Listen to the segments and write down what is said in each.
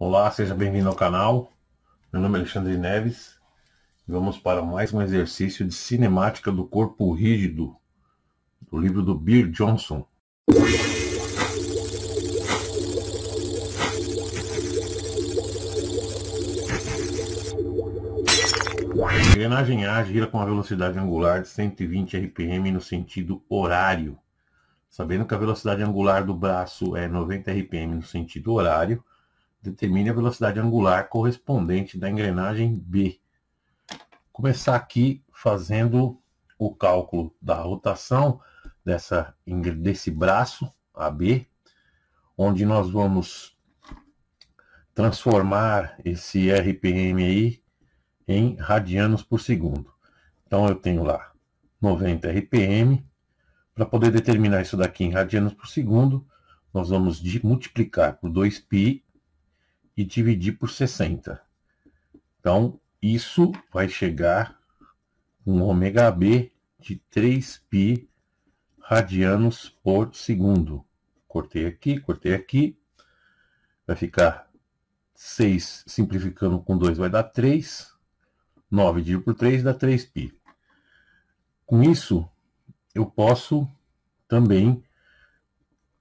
Olá, seja bem-vindo ao canal. Meu nome é Alexandre Neves e vamos para mais um exercício de cinemática do corpo rígido do livro do Bill Johnson. A engrenagem A gira com uma velocidade angular de 120 RPM no sentido horário. Sabendo que a velocidade angular do braço é 90 RPM no sentido horário, Determine a velocidade angular correspondente da engrenagem B. Começar aqui fazendo o cálculo da rotação dessa, desse braço AB, onde nós vamos transformar esse RPM aí em radianos por segundo. Então eu tenho lá 90 RPM. Para poder determinar isso daqui em radianos por segundo, nós vamos multiplicar por 2π e dividir por 60. Então, isso vai chegar um ômega B de 3π radianos por segundo. Cortei aqui, cortei aqui. Vai ficar 6, simplificando com 2 vai dar 3. 9 dividido por 3 dá 3π. Com isso, eu posso também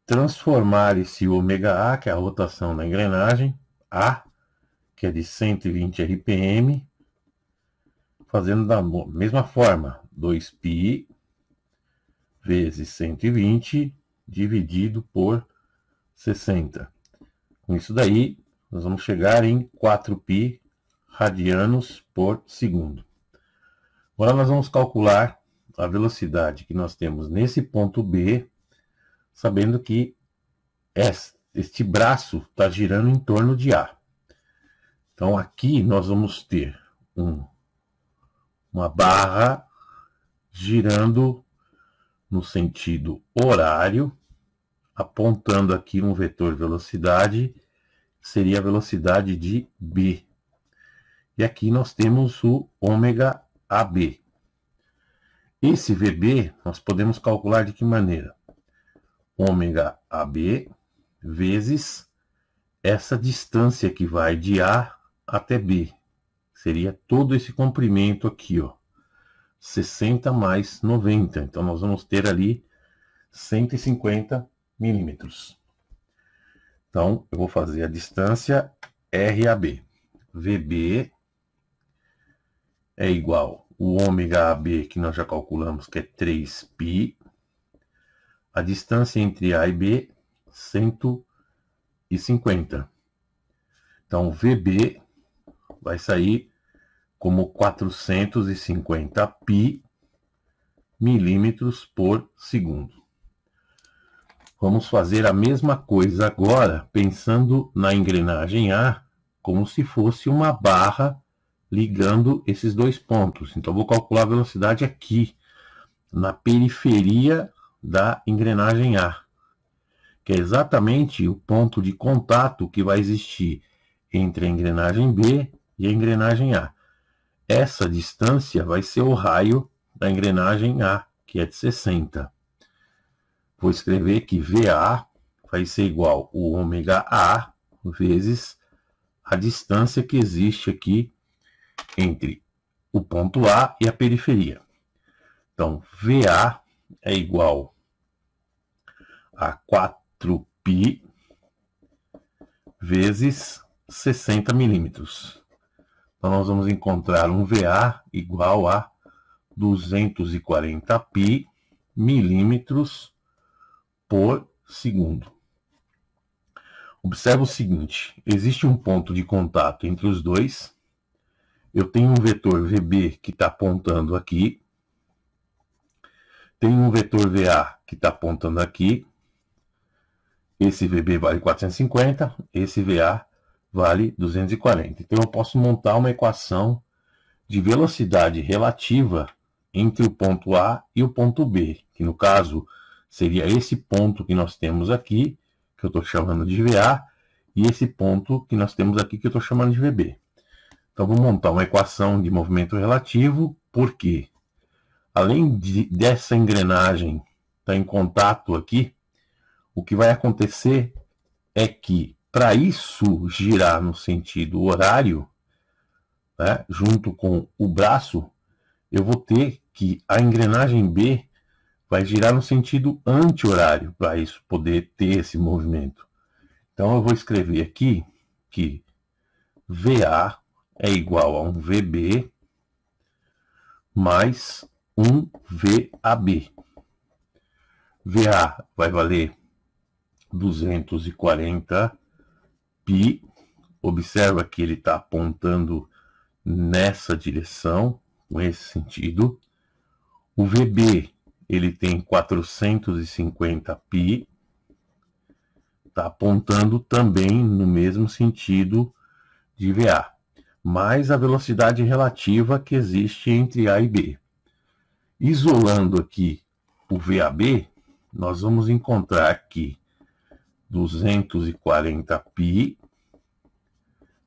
transformar esse ωA, que é a rotação da engrenagem, a, que é de 120 RPM, fazendo da mesma forma, 2π vezes 120 dividido por 60. Com isso daí, nós vamos chegar em 4π radianos por segundo. Agora nós vamos calcular a velocidade que nós temos nesse ponto B, sabendo que S este braço está girando em torno de A. Então aqui nós vamos ter um, uma barra girando no sentido horário, apontando aqui um vetor velocidade, que seria a velocidade de B. E aqui nós temos o ômega AB. Esse VB nós podemos calcular de que maneira? Ômega AB vezes essa distância que vai de A até B. Seria todo esse comprimento aqui, ó. 60 mais 90. Então, nós vamos ter ali 150 milímetros. Então, eu vou fazer a distância RAB. VB é igual o ômega AB, que nós já calculamos que é 3π. A distância entre A e B 150. Então, VB vai sair como 450 pi milímetros por segundo. Vamos fazer a mesma coisa agora, pensando na engrenagem A, como se fosse uma barra ligando esses dois pontos. Então, vou calcular a velocidade aqui, na periferia da engrenagem A que é exatamente o ponto de contato que vai existir entre a engrenagem B e a engrenagem A. Essa distância vai ser o raio da engrenagem A, que é de 60. Vou escrever que VA vai ser igual o ômega A vezes a distância que existe aqui entre o ponto A e a periferia. Então, VA é igual a pi vezes 60 milímetros. Então, nós vamos encontrar um VA igual a 240 pi milímetros por segundo. Observa o seguinte, existe um ponto de contato entre os dois. Eu tenho um vetor VB que está apontando aqui. Tenho um vetor VA que está apontando aqui esse VB vale 450, esse VA vale 240. Então eu posso montar uma equação de velocidade relativa entre o ponto A e o ponto B, que no caso seria esse ponto que nós temos aqui, que eu estou chamando de VA, e esse ponto que nós temos aqui que eu estou chamando de VB. Então vou montar uma equação de movimento relativo, porque além de, dessa engrenagem estar tá em contato aqui, o que vai acontecer é que, para isso girar no sentido horário, né, junto com o braço, eu vou ter que a engrenagem B vai girar no sentido anti-horário para isso poder ter esse movimento. Então eu vou escrever aqui que VA é igual a um VB mais um VAB. VA vai valer 240 π. Observa que ele está apontando nessa direção, com esse sentido. O VB ele tem 450 π, está apontando também no mesmo sentido de VA, mais a velocidade relativa que existe entre A e B. Isolando aqui o VAB, nós vamos encontrar que 240π,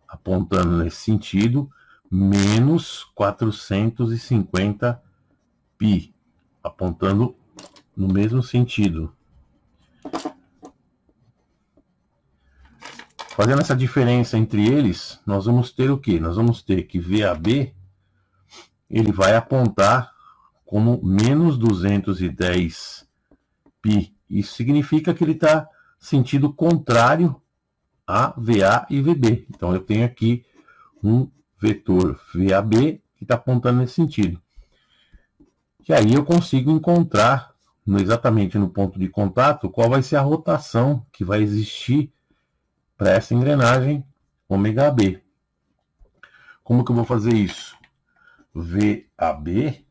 apontando nesse sentido, menos 450π, apontando no mesmo sentido. Fazendo essa diferença entre eles, nós vamos ter o que? Nós vamos ter que VAB ele vai apontar como menos 210 π. Isso significa que ele está sentido contrário a VA e VB. Então, eu tenho aqui um vetor VAB que está apontando nesse sentido. E aí eu consigo encontrar no, exatamente no ponto de contato qual vai ser a rotação que vai existir para essa engrenagem ômega B. Como que eu vou fazer isso? VAB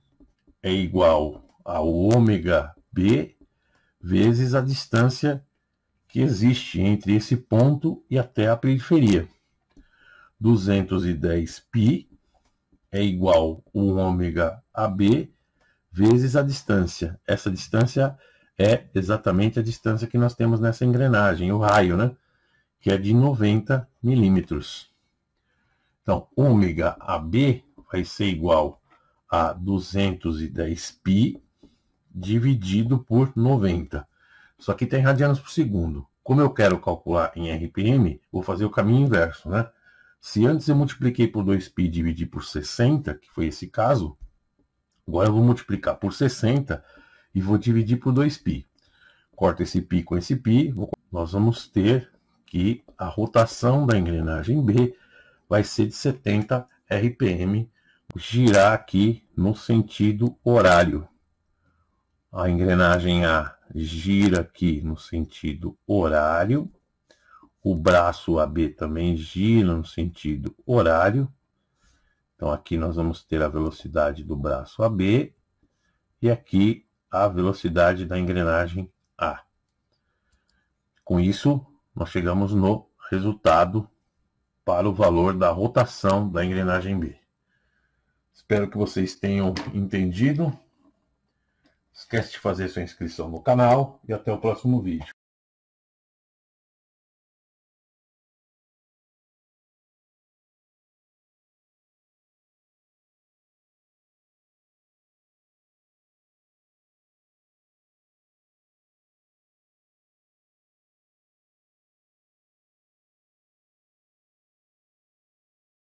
é igual a ωB B vezes a distância que existe entre esse ponto e até a periferia. 210π é igual o ômega AB vezes a distância. Essa distância é exatamente a distância que nós temos nessa engrenagem, o raio, né? Que é de 90 milímetros. Então, ômega AB vai ser igual a 210π dividido por 90. Isso aqui tem radianos por segundo. Como eu quero calcular em RPM, vou fazer o caminho inverso, né? Se antes eu multipliquei por 2π e dividi por 60, que foi esse caso, agora eu vou multiplicar por 60 e vou dividir por 2π. Corta esse π com esse π, nós vamos ter que a rotação da engrenagem B vai ser de 70 RPM, girar aqui no sentido horário. A engrenagem A gira aqui no sentido horário. O braço AB também gira no sentido horário. Então aqui nós vamos ter a velocidade do braço AB e aqui a velocidade da engrenagem A. Com isso, nós chegamos no resultado para o valor da rotação da engrenagem B. Espero que vocês tenham entendido. Esquece de fazer sua inscrição no canal e até o próximo vídeo.